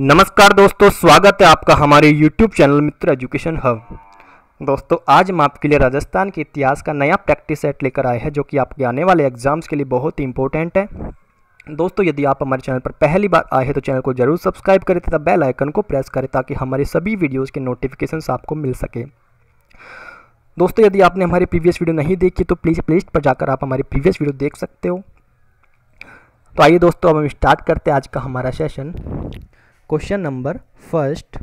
नमस्कार दोस्तों स्वागत है आपका हमारे YouTube channel Mitra education hub दोस्तों आज हम आपके लिए राजस्थान के इतिहास का नया प्रैक्टिस सेट लेकर आए हैं जो कि आपके आने वाले एग्जाम्स के लिए बहुत ही इंपॉर्टेंट है दोस्तों यदि आप हमारे चैनल पर पहली बार आए हैं तो चैनल को जरूर सब्सक्राइब करें तथा बेल आइकन को प्रेस करें ताकि हमारे सभी वीडियोज़ के नोटिफिकेशन आपको मिल सके दोस्तों यदि आपने हमारी प्रीवियस वीडियो नहीं देखी तो प्लीज़ प्लेस्ट पर जाकर आप हमारी प्रीवियस वीडियो देख सकते हो तो आइए दोस्तों अब हम स्टार्ट करते हैं आज का हमारा सेशन क्वेश्चन नंबर फर्स्ट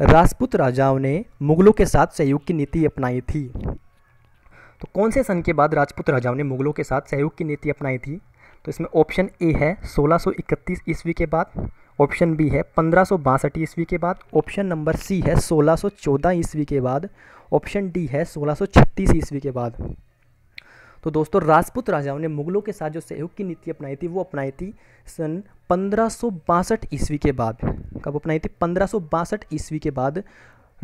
राजपूत राजाओं ने मुगलों के साथ सहयोग की नीति अपनाई थी तो कौन से सन के बाद राजपूत राजाओं ने मुगलों के साथ सहयोग की नीति अपनाई थी तो इसमें ऑप्शन ए है 1631 ईस्वी के बाद ऑप्शन बी है पंद्रह ईस्वी के बाद ऑप्शन नंबर सी है 1614 ईस्वी के बाद ऑप्शन डी है 1636 ईस्वी के बाद तो दोस्तों राजपूत राजाओं ने मुगलों के साथ जो सहयोग की नीति अपनाई थी वो अपनाई थी सन पंद्रह ईस्वी के बाद कब अपनाई थी पंद्रह ईस्वी के बाद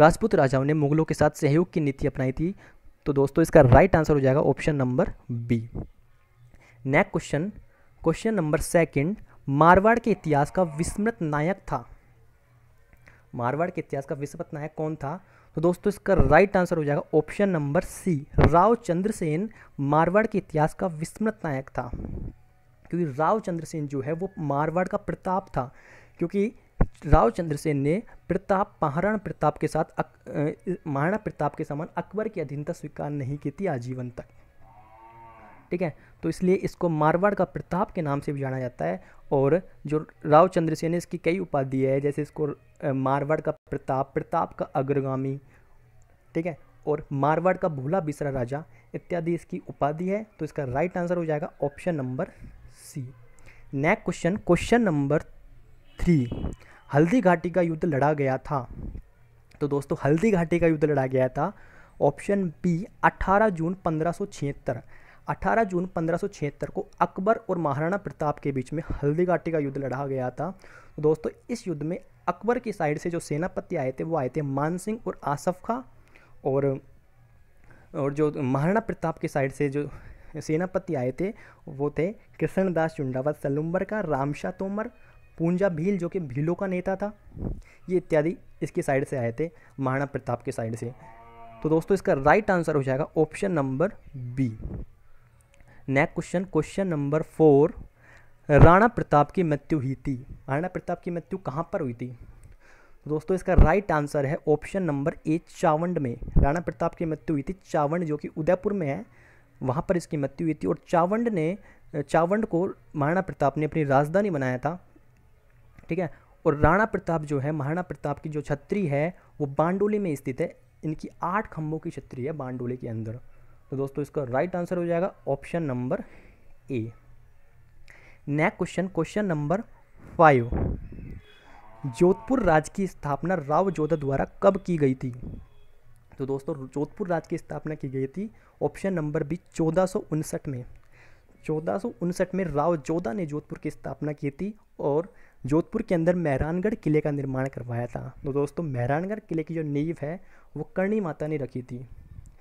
राजपूत राजाओं ने मुगलों के साथ सहयोग की नीति अपनाई थी तो दोस्तों इसका राइट आंसर हो जाएगा option number B next question question number second Marwar के इतिहास का विस्मृत नायक था मारवाड़ के इतिहास का विस्मृत नायक कौन था तो दोस्तों इसका राइट आंसर हो जाएगा option number C Rao Chandrasen Marwar के इतिहास का विस्मृत नायक था क्योंकि राव चंद्रसेन जो है वो मारवाड़ का प्रताप था क्योंकि राव चंद्रसेन ने प्रताप महाराणा प्रताप के साथ महाराणा प्रताप के समान अकबर की अधीनता स्वीकार नहीं की थी आजीवन तक ठीक है तो इसलिए इसको मारवाड़ का प्रताप के नाम से भी जाना जाता है और जो राव चंद्रसेन ने इसकी कई उपाधि है जैसे इसको मारवाड़ का प्रताप प्रताप का अग्रगामी ठीक है और मारवाड़ का भोला बिसरा राजा इत्यादि इसकी उपाधि है तो इसका राइट आंसर हो जाएगा option number C next question question number three Haldighati का युद्ध लड़ा गया था तो दोस्तों हल्दी घाटी का युद्ध लड़ा गया था ऑप्शन बी 18 जून पंद्रह 18 जून 1576 को अकबर और महाराणा प्रताप के बीच में हल्दीघाटी का युद्ध लड़ा गया था तो दोस्तों इस युद्ध में अकबर की साइड से जो सेनापति आए थे वो आए थे मानसिंह और आसफ खां और और जो महाराणा प्रताप की साइड से जो सेनापति आए थे वो थे कृष्णदास चुंडावत सलुम्बर का रामशाह तोमर पूंजा भील जो कि भीलों का नेता था ये इत्यादि इसकी साइड से आए थे महाराणा प्रताप की साइड से तो दोस्तों इसका राइट आंसर हो जाएगा option number B next question question number four Rana Pratap की मृत्यु हुई थी राणा प्रताप की मृत्यु कहाँ पर हुई थी तो दोस्तों इसका राइट आंसर है ऑप्शन नंबर ए चावंड में राणा प्रताप की मृत्यु हुई थी चावंड जो कि उदयपुर में है वहाँ पर इसकी मृत्यु हुई थी और चावंड ने चावंड को महाराणा प्रताप ने अपनी राजधानी बनाया था ठीक है और राणा प्रताप जो है महाराणा प्रताप की जो छत्री है वो बांडोली में स्थित है इनकी आठ खम्भों की छत्री है बांडोली के अंदर तो दोस्तों इसका राइट आंसर हो जाएगा option number A next question question number five Jodhpur राज्य की स्थापना राव जोधा द्वारा कब की गई थी तो दोस्तों जोधपुर राज्य की स्थापना की गई थी ऑप्शन नंबर बी चौदह में चौदह में राव जोधा ने जोधपुर की स्थापना की थी और जोधपुर के अंदर मेहरानगढ़ किले का निर्माण करवाया था तो दोस्तों मेहरानगढ़ किले की जो नींव है वो करणी माता ने रखी थी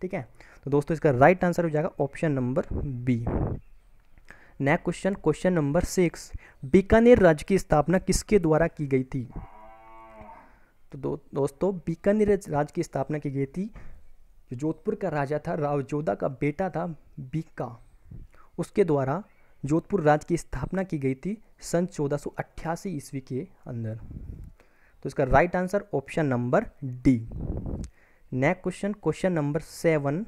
ठीक है तो दोस्तों इसका राइट आंसर हो जाएगा option number B next question question number six Bikaner राज्य की स्थापना किसके द्वारा की गई थी तो दो, दोस्तों बीकानेर राज्य की स्थापना की गई थी जोधपुर का राजा था राव जोधा का बेटा था बीका उसके द्वारा जोधपुर राज्य की स्थापना की गई थी सन चौदह ईस्वी के अंदर तो इसका right answer option number D next question question number seven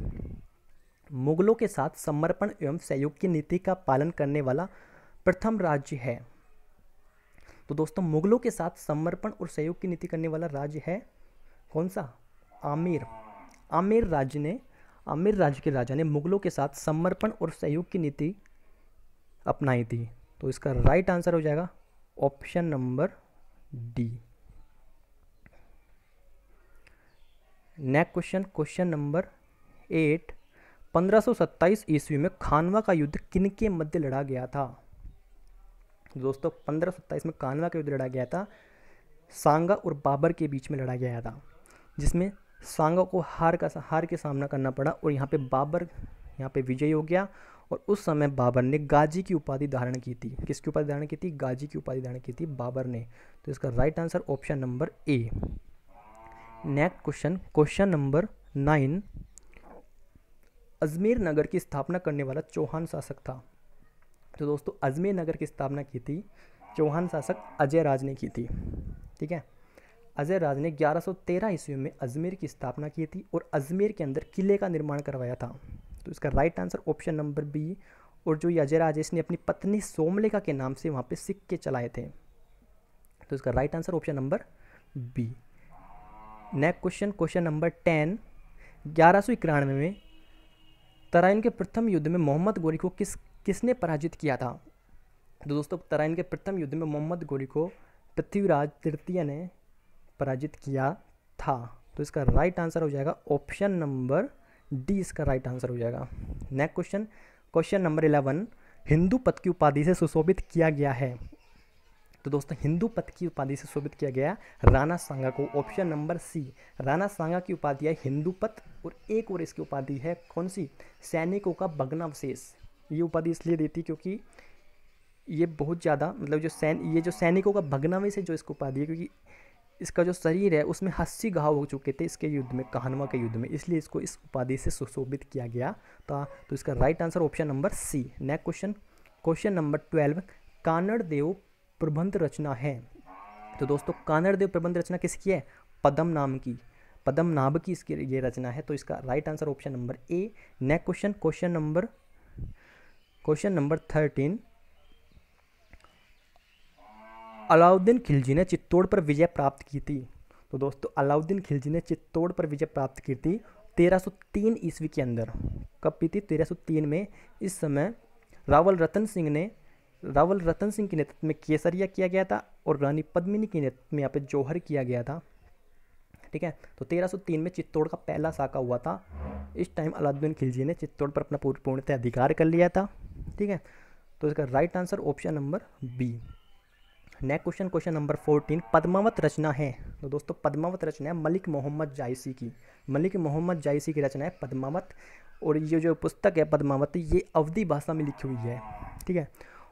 मुगलों के साथ समर्पण एवं सहयोग की नीति का पालन करने वाला प्रथम राज्य है तो दोस्तों मुगलों के साथ समर्पण और सहयोग की नीति करने वाला राज्य है कौन सा आमिर आमिर राज्य ने आमिर राज्य के राजा ने मुगलों के साथ समर्पण और सहयोग की नीति अपनाई थी तो इसका राइट आंसर हो जाएगा option number D next question question number eight पंद्रह ईस्वी में खानवा का युद्ध किन के मध्य लड़ा गया था दोस्तों पंद्रह में खानवा का युद्ध लड़ा गया था सांगा और बाबर के बीच में लड़ा गया था जिसमें सांगा को हार का हार के सामना करना पड़ा और यहाँ पे बाबर यहाँ पे विजयी हो गया और उस समय बाबर ने गाजी की उपाधि धारण की थी किसकी उपाधि धारण की थी गाजी की उपाधि धारण की थी बाबर ने तो इसका right answer option number A next question question number nine Ajmer नगर की स्थापना करने वाला चौहान शासक था तो दोस्तों अजमेर नगर की स्थापना की थी चौहान शासक अजय राज ने की थी ठीक है अजय राज ने 1113 ईस्वी में अजमेर की स्थापना की थी और अजमेर के अंदर किले का निर्माण करवाया था तो इसका right answer option number B और जो ये अजय राज इसने अपनी पत्नी सोमलेखा के नाम से वहाँ पे सिक्के चलाए थे तो इसका right answer option number B next question question number ten ग्यारह सौ इक्यानवे में तराइन के प्रथम युद्ध में मोहम्मद गोरी को किस किसने पराजित किया था तो दोस्तों तराइन के प्रथम युद्ध में मोहम्मद गोरी को पृथ्वीराज तृतीय ने पराजित किया था तो इसका राइट आंसर हो जाएगा ऑप्शन नंबर डी इसका राइट आंसर हो जाएगा next question question number eleven Hindu पद की उपाधि से सुशोभित किया गया है तो दोस्तों हिंदू पथ की उपाधि से शोभित किया गया राणा सांगा को option number C Rana Sanga की उपाधि है हिंदू पथ और एक और इसकी उपाधि है कौन सी सैनिकों का भग्नावशेष ये उपाधि इसलिए देती क्योंकि ये बहुत ज़्यादा मतलब जो सैन ये जो सैनिकों का भगनावश है जो इसको उपाधि है क्योंकि इसका जो शरीर है उसमें हस्सी घाव हो चुके थे इसके युद्ध में कहानवा के युद्ध में इसलिए इसको इस उपाधि से सुशोभित किया गया था तो इसका right answer option number C next question question number twelve Kanhad Dev Prabandh रचना है तो दोस्तों देव प्रबंध रचना किसकी है पदम नाम की पदम नाभ की इसकी ये रचना है तो इसका right answer option number A next question question number question number thirteen Alauddin Khilji ने चित्तौड़ पर विजय प्राप्त की थी तो दोस्तों अलाउद्दीन खिलजी ने चित्तौड़ पर विजय प्राप्त की थी 1303 ईस्वी के अंदर कब पी थी 1303 में इस समय रावल रतन सिंह ने रावल रतन सिंह के नेतृत्व में केसरिया किया गया था और रानी पद्मिनी के नेतृत्व में यहाँ पे जौहर किया गया था ठीक है तो 1303 में चित्तौड़ का पहला साका हुआ था इस टाइम अलाउद्दीन खिलजी ने चित्तौड़ पर अपना पूर्ण पूर्णतः अधिकार कर लिया था ठीक है तो इसका right answer option number B next question question number fourteen Padmavat रचना है तो दोस्तों पद्मावत रचना है मलिक मोहम्मद जायसी की मलिक मोहम्मद जायसी की रचना है पद्मावत और ये जो पुस्तक है पद्मावत ये अवधि भाषा में लिखी हुई है ठीक है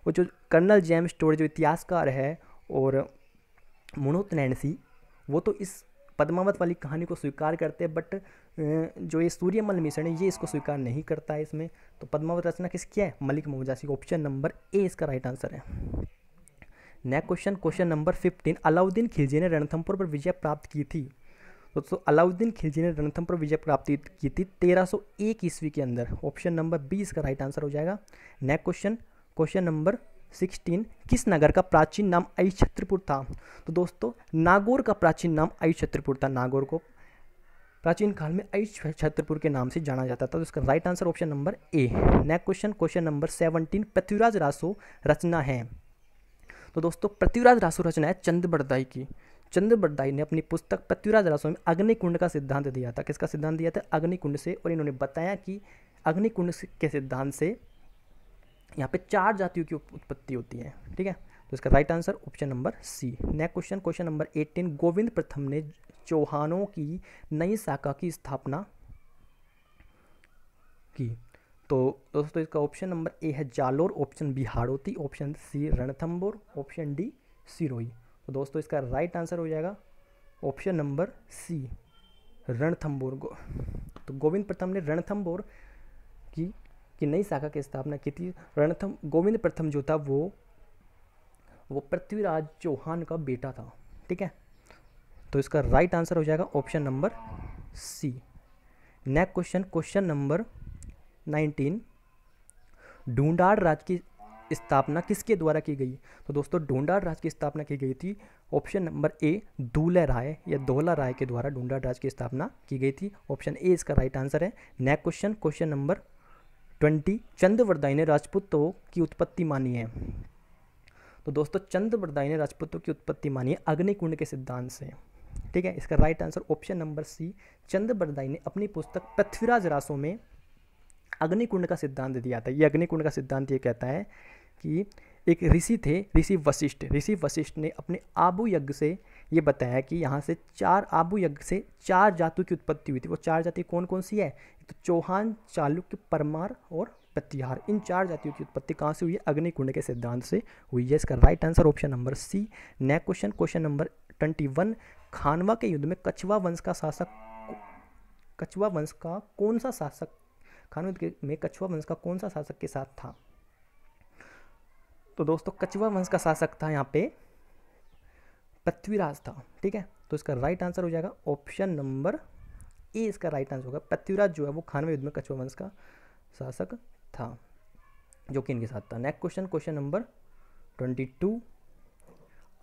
वो जो कर्नल जेम्स स्टोरी जो इतिहासकार है और मनोत नैनसी वो तो इस पद्मावत वाली कहानी को स्वीकार करते हैं बट जो ये सूर्यमल मिश्र है ये इसको स्वीकार नहीं करता है इसमें तो पद्मावत रचना किसकी है मलिक मोजासी ऑप्शन नंबर ए इसका राइट आंसर है next question question number fifteen Alauddin Khilji ने रणथम्पुर पर विजय प्राप्त की थी दोस्तों अलाउद्दीन खिलजी ने पर विजय प्राप्त की थी तेरह सौ एक ईस्वी के अंदर ऑप्शन नंबर बी इसका राइट आंसर हो जाएगा next question question number sixteen किस नगर का प्राचीन नाम छत्रपुर था तो दोस्तों नागौर का प्राचीन नाम छत्रपुर था नागौर को प्राचीन काल में छत्रपुर के नाम से जाना जाता था तो इसका right answer option number A next question question number seventeen Prithviraj Raso रचना है तो दोस्तों पृथ्वीराज रासो रचना है चंद्रबरदाई की बरदाई ने अपनी पुस्तक पृथ्वीराज रासो में अग्निकुंड का सिद्धांत दिया था किसका सिद्धांत दिया था अग्निकुंड से और इन्होंने बताया कि अग्निकुंड के सिद्धांत से यहाँ पे चार जातियों की उत्पत्ति होती है ठीक है तो इसका right answer option number C next question question number eighteen Govind प्रथम ने चौहानों की नई शाखा की स्थापना की तो दोस्तों इसका ऑप्शन नंबर ए है Jalore option B Hadoti option C Ranthambore option D Sirohi तो दोस्तों इसका राइट आंसर हो जाएगा ऑप्शन नंबर सी रणथम्बोर गो, तो गोविंद प्रथम ने रणथम्बोर की कि नई शाखा की स्थापना की थी रणथम गोविंद प्रथम जो था वो वो पृथ्वीराज चौहान का बेटा था ठीक है तो इसका राइट आंसर हो जाएगा option number C next question question number nineteen Dhundhar राज की स्थापना किसके द्वारा की गई तो दोस्तों ढूंढार राज की स्थापना की गई थी ऑप्शन नंबर ए दूल्हे राय या दोहला राय के द्वारा ढूंढाड़ राज की स्थापना की गई थी ऑप्शन ए इसका राइट आंसर है next question question number twenty Chandbardai ने राजपूतों की उत्पत्ति मानी है तो दोस्तों चंद्रवरदाई ने राजपूतों की उत्पत्ति मानी है अग्निकुंड के सिद्धांत से ठीक है इसका right answer option number C Chandbardai ने अपनी पुस्तक पृथ्वीराज रासों में अग्निकुंड का सिद्धांत दिया था ये अग्निकुंड का सिद्धांत ये कहता है कि एक ऋषि थे ऋषि वशिष्ठ ऋषि वशिष्ठ ने अपने आबू यज्ञ से ये बताया कि यहाँ से चार आबू यज्ञ से चार जातु की उत्पत्ति हुई थी वो चार जाति कौन कौन सी है तो चौहान चालुक्य परमार और प्रतिहार इन चार जातियों की उत्पत्ति कहाँ से हुई है अग्निकुंड के सिद्धांत से हुई है इसका right answer option number C next question question number twenty one Khanwa के युद्ध में कछवा वंश का शासक कछवा वंश का कौन सा शासक खानवा में कछवा वंश का कौन सा शासक के साथ था तो दोस्तों कछवा वंश का शासक था यहाँ पे पृथ्वीराज था ठीक है तो इसका राइट आंसर हो जाएगा ऑप्शन नंबर ए इसका राइट आंसर होगा पृथ्वीराज जो है वो खानवे युद्ध में कछुआ वंश का शासक था जो कि इनके साथ था next question question number twenty two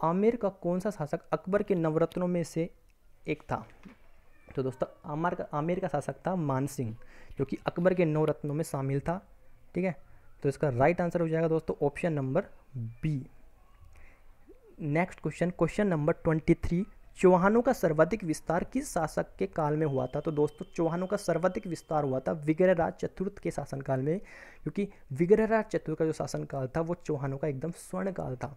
Amer का कौन सा शासक अकबर के नवरत्नों में से एक था तो दोस्तों आमर का आमिर का शासक था मान सिंह जो कि अकबर के नवरत्नों में शामिल था ठीक है तो इसका राइट आंसर हो जाएगा दोस्तों option number B next question question number twenty three चौहानों का सर्वाधिक विस्तार किस शासक के काल में हुआ था तो दोस्तों चौहानों का सर्वाधिक विस्तार हुआ था विग्रहराज चतुर्थ के शासनकाल में क्योंकि विग्रहराज चतुर्थ का जो शासनकाल था वो चौहानों का एकदम स्वर्ण काल था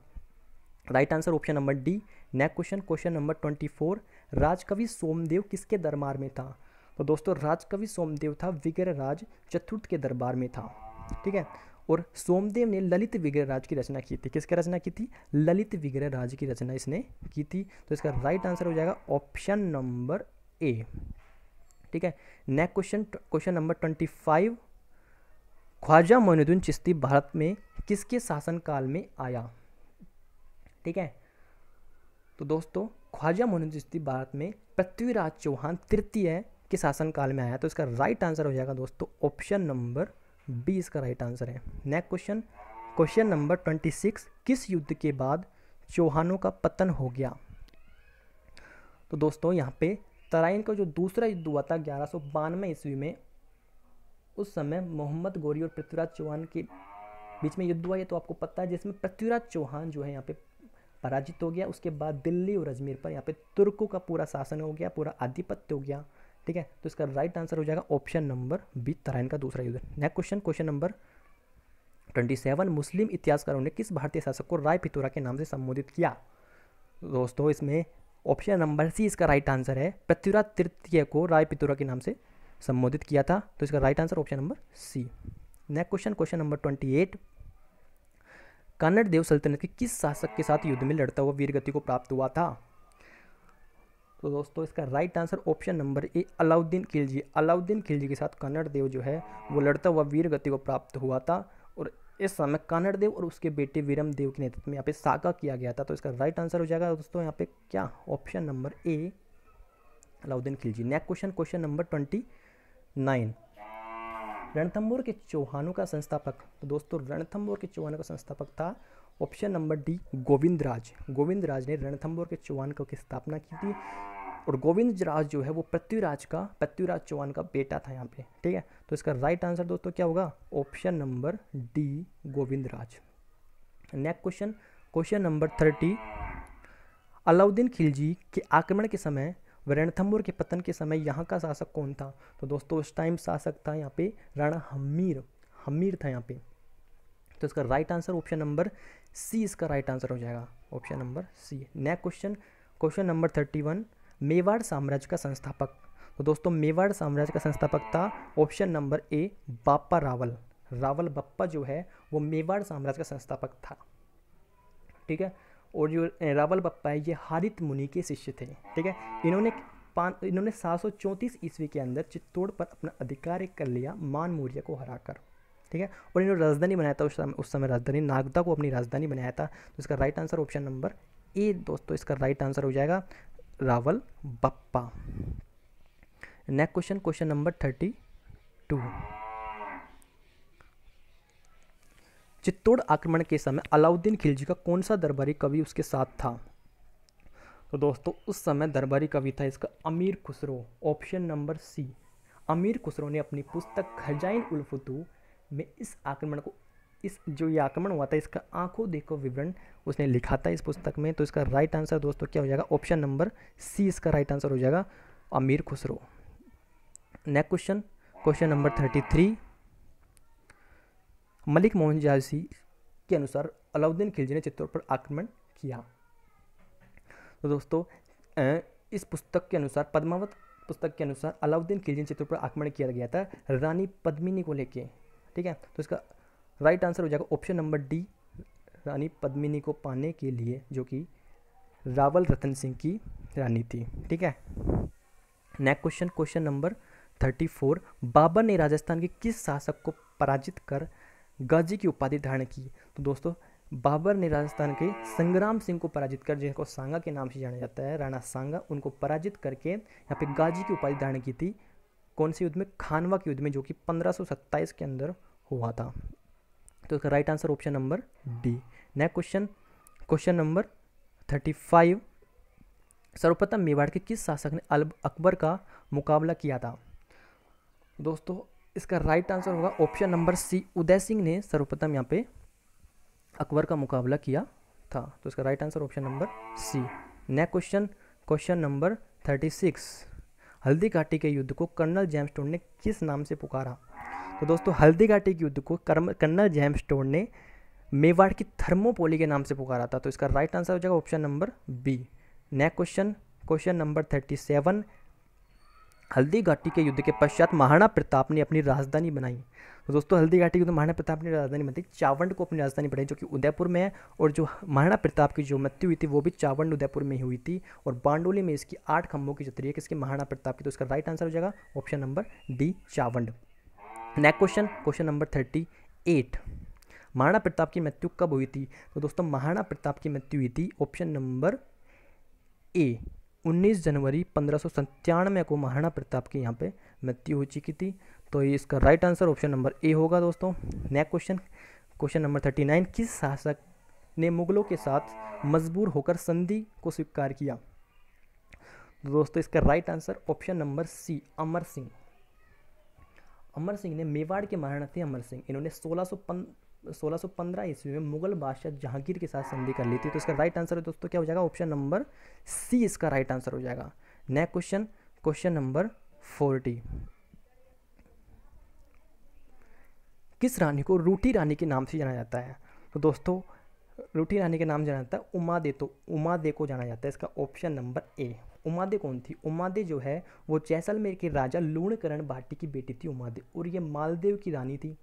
right answer option number D next question question number twenty four राजकवि सोमदेव किसके दरबार में था तो दोस्तों राजकवि सोमदेव था विग्रहराज चतुर्थ के दरबार में था ठीक है और सोमदेव ने ललित विग्रह राज की रचना की थी किसकी रचना की थी ललित विग्रह राज की रचना इसने की थी तो इसका राइट आंसर हो जाएगा ऑप्शन नंबर ए ठीक है next question question number twenty five Khwaja Moinuddin Chishti Bharat में किसके शासनकाल में आया ठीक है तो दोस्तों ख्वाजा मोनुद्दीन चिश्ती भारत में पृथ्वीराज चौहान तृतीय के शासनकाल में आया तो इसका राइट आंसर हो जाएगा दोस्तों ऑप्शन नंबर बी इसका राइट आंसर है next question question number twenty six किस युद्ध के बाद चौहानों का पतन हो गया तो दोस्तों यहाँ पे तराइन का जो दूसरा युद्ध हुआ था ग्यारह सौ बानवे ईस्वी में उस समय मोहम्मद गौरी और पृथ्वीराज चौहान के बीच में युद्ध हुआ ये तो आपको पता है जिसमें पृथ्वीराज चौहान जो है यहाँ पे पराजित हो गया उसके बाद दिल्ली और अजमेर पर यहाँ पे तुर्कों का पूरा शासन हो गया पूरा आधिपत्य हो गया ठीक है तो इसका राइट आंसर हो जाएगा ऑप्शन नंबर बी तराइन का दूसरा युद्ध next question question number twenty seven मुस्लिम इतिहासकारों ने किस भारतीय शासक को राय पिथोरा के नाम से संबोधित किया दोस्तों इसमें ऑप्शन नंबर सी इसका राइट आंसर है पृथ्वीराज तृतीय को राय पिथोरा के नाम से संबोधित किया था तो इसका right answer option number C next question question number twenty eight Kanhad Dev सल्तनत के किस शासक के साथ युद्ध में लड़ता हुआ वीरगति को प्राप्त हुआ था तो दोस्तों इसका right answer option number A Alauddin Khilji Alauddin Khilji के साथ कन्नड़ देव जो है वो लड़ता हुआ वीर गति को प्राप्त हुआ था और इस समय कन्नड़ देव और उसके बेटे वीरम देव के नेतृत्व में यहाँ पे साका किया गया था तो इसका राइट आंसर हो जाएगा दोस्तों यहाँ पे क्या option number A Alauddin Khilji next question question number twenty nine Ranthambore के चौहानों का संस्थापक तो दोस्तों रणथम्बोर के चौहानों का संस्थापक था option number D Govind Raj Govind Raj ने रणथंबोर के चौहान की स्थापना की थी और गोविंद राज जो है वो पृथ्वीराज का पृथ्वीराज चौहान का बेटा था यहाँ पे ठीक है तो इसका राइट आंसर दोस्तों क्या होगा option number D Govind Raj next question question number thirty Alauddin Khilji के आक्रमण के समय व रणथम्बोर के पतन के समय यहाँ का शासक कौन था तो दोस्तों उस टाइम शासक था यहाँ पे राणा हमीर हमीर था यहाँ पे तो इसका right answer option number C इसका राइट आंसर हो जाएगा option number C next question question number thirty one Mewar साम्राज्य का संस्थापक तो दोस्तों मेवाड़ साम्राज्य का संस्थापक था ऑप्शन नंबर ए बापा रावल रावल बप्पा जो है वो मेवाड़ साम्राज्य का संस्थापक था ठीक है और जो रावल बप्पा है ये हारित मुनि के शिष्य थे ठीक है इन्होंने पान इन्होंने सात ईस्वी के अंदर चित्तौड़ पर अपना अधिकार कर लिया मान मौर्य को हराकर ठीक है और इन्होंने राजधानी बनाया था उस समय उस समय राजधानी नागदा को अपनी राजधानी बनाया था तो इसका right answer option number A दोस्तों इसका राइट आंसर हो जाएगा Rawal Bappa next question question number thirty two Chittor आक्रमण के समय अलाउद्दीन खिलजी का कौन सा दरबारी कवि उसके साथ था तो दोस्तों उस समय दरबारी कवि था इसका अमीर खुसरो ऑप्शन नंबर सी अमीर खुसरो ने अपनी पुस्तक खजाइन उल्फुतू में इस आक्रमण को इस जो ये आक्रमण हुआ था इसका आंखों देखो विवरण उसने लिखा था इस पुस्तक में तो इसका राइट आंसर दोस्तों क्या हो जाएगा ऑप्शन नंबर सी इसका राइट आंसर हो जाएगा Amir Khusro next question question number thirty three Malik Mohan Jayasi के अनुसार अलाउद्दीन खिलजी ने चित्तौड़ पर आक्रमण किया तो दोस्तों इस पुस्तक के अनुसार पद्मावत पुस्तक के अनुसार अलाउद्दीन खिलजी ने चित्तौड़ पर आक्रमण किया गया था रानी पद्मिनी को लेके ठीक है तो इसका राइट आंसर हो जाएगा option number D Rani Padmini को पाने के लिए जो कि रावल रतन सिंह की रानी थी ठीक है next question question number thirty four Babur ने राजस्थान के किस शासक को पराजित कर गाजी की उपाधि धारण की तो दोस्तों बाबर ने राजस्थान के संग्राम सिंह को पराजित कर जिनको सांगा के नाम से जाना जाता है राणा सांगा उनको पराजित करके यहाँ पे गाजी की उपाधि धारण की थी कौन से युद्ध में खानवा के युद्ध में जो कि पंद्रह के अंदर हुआ था तो इसका right answer option number D next question question number thirty five सर्वप्रथम मेवाड़ के किस शासक ने अल अकबर का मुकाबला किया था दोस्तों इसका राइट आंसर होगा option number C Udai Singh ने सर्वप्रथम यहाँ पे अकबर का मुकाबला किया था तो इसका right answer option number C next question question number thirty six Haldi Ghati के युद्ध को कर्नल जेम्सटोन ने किस नाम से पुकारा तो दोस्तों हल्दी घाटी के युद्ध को कर्नल जेम्सटोन ने मेवाड़ की थर्मोपोली के नाम से पुकारा था तो इसका राइट आंसर हो जाएगा option number B next question question number thirty seven Haldi Ghati के युद्ध के पश्चात महाराणा प्रताप ने अपनी राजधानी बनाई तो दोस्तों हल्दी घाटी युद्ध महाराणा प्रताप ने राजधानी बनाई चावंड को अपनी राजधानी बनाई जो कि उदयपुर में है और जो महाराणा प्रताप की जो मृत्यु हुई थी वो भी चावंड उदयपुर में ही हुई थी और बांडोली में इसकी आठ खम्भों की जो है किसके महाराणा प्रताप की तो इसका राइट आंसर हो जाएगा option number D Chawand next question question number thirty eight Maharana Pratap की मृत्यु कब हुई थी तो दोस्तों महाराणा प्रताप की मृत्यु हुई थी ऑप्शन नंबर ए 19 जनवरी पंद्रह को महाराणा प्रताप की यहाँ पे मृत्यु हो चुकी थी तो ये इसका right answer option number A होगा दोस्तों next question question number thirty nine किस शासक ने मुगलों के साथ मजबूर होकर संधि को स्वीकार किया तो दोस्तों इसका right answer option number C Amar Singh Amar Singh ने मेवाड़ के महाराणा थे अमर सिंह इन्होंने सोलह सोलह ईस्वी में मुगल बादशाह जहांगीर के साथ संधि कर ली थी तो इसका राइट आंसर है दोस्तों क्या हो जाएगा ऑप्शन नंबर सी इसका राइट आंसर हो जाएगा next question question number forty किस रानी को रूटी रानी के नाम से जाना जाता है तो दोस्तों रूटी रानी के नाम जाना जाता है उमा दे तो उमा दे को जाना जाता है इसका ऑप्शन नंबर ए उमादे कौन थी उमादे जो है वो जैसलमेर के राजा लूणकरण भाटी की बेटी थी उमादे और ये मालदेव की रानी थी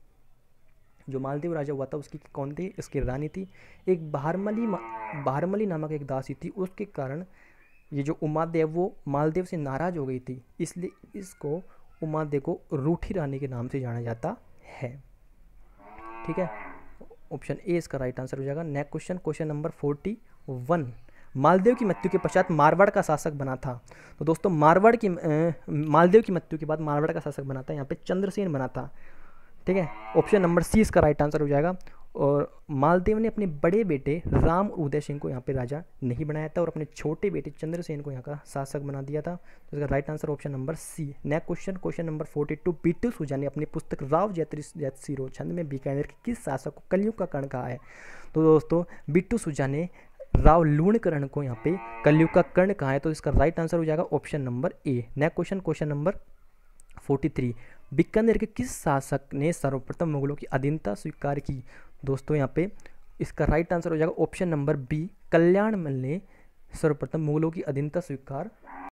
जो मालदेव राजा हुआ था उसकी कौन थी उसकी रानी थी एक बहारमली बहारमली नामक एक दासी थी उसके कारण ये जो उमादेव वो मालदेव से नाराज़ हो गई थी इसलिए इसको उमादेव को रूठी रानी के नाम से जाना जाता है ठीक है ऑप्शन ए इसका राइट आंसर हो जाएगा next question question number forty one Maldev की मृत्यु के पश्चात मारवाड़ का शासक बना था तो दोस्तों मारवाड़ की मालदेव की मृत्यु के बाद मारवाड़ का शासक बना था यहाँ पे चंद्रसेन बना था ठीक है ऑप्शन नंबर सी इसका राइट आंसर हो जाएगा और मालदेव ने अपने बड़े बेटे राम उदय सिंह को यहाँ पे राजा नहीं बनाया था और अपने छोटे बेटे चंद्रसेन को यहाँ का शासक बना दिया था तो इसका right answer option number C next question question number forty two Bithu Suja ने अपनी पुस्तक राव जैत्री सिरो छंद में बीकानेर के किस शासक को कलयुग का कर्ण कहा है तो दोस्तों बिट्टू सूजा ने राव लूणकरण को यहाँ पे कलयुग का कर्ण कहा है तो इसका राइट आंसर हो जाएगा option number A next question question number forty three Bikaner के किस शासक ने सर्वप्रथम मुगलों की अधीनता स्वीकार की दोस्तों यहाँ पे इसका राइट आंसर हो जाएगा ऑप्शन नंबर बी कल्याण मल ने सर्वप्रथम मुगलों की अधीनता स्वीकार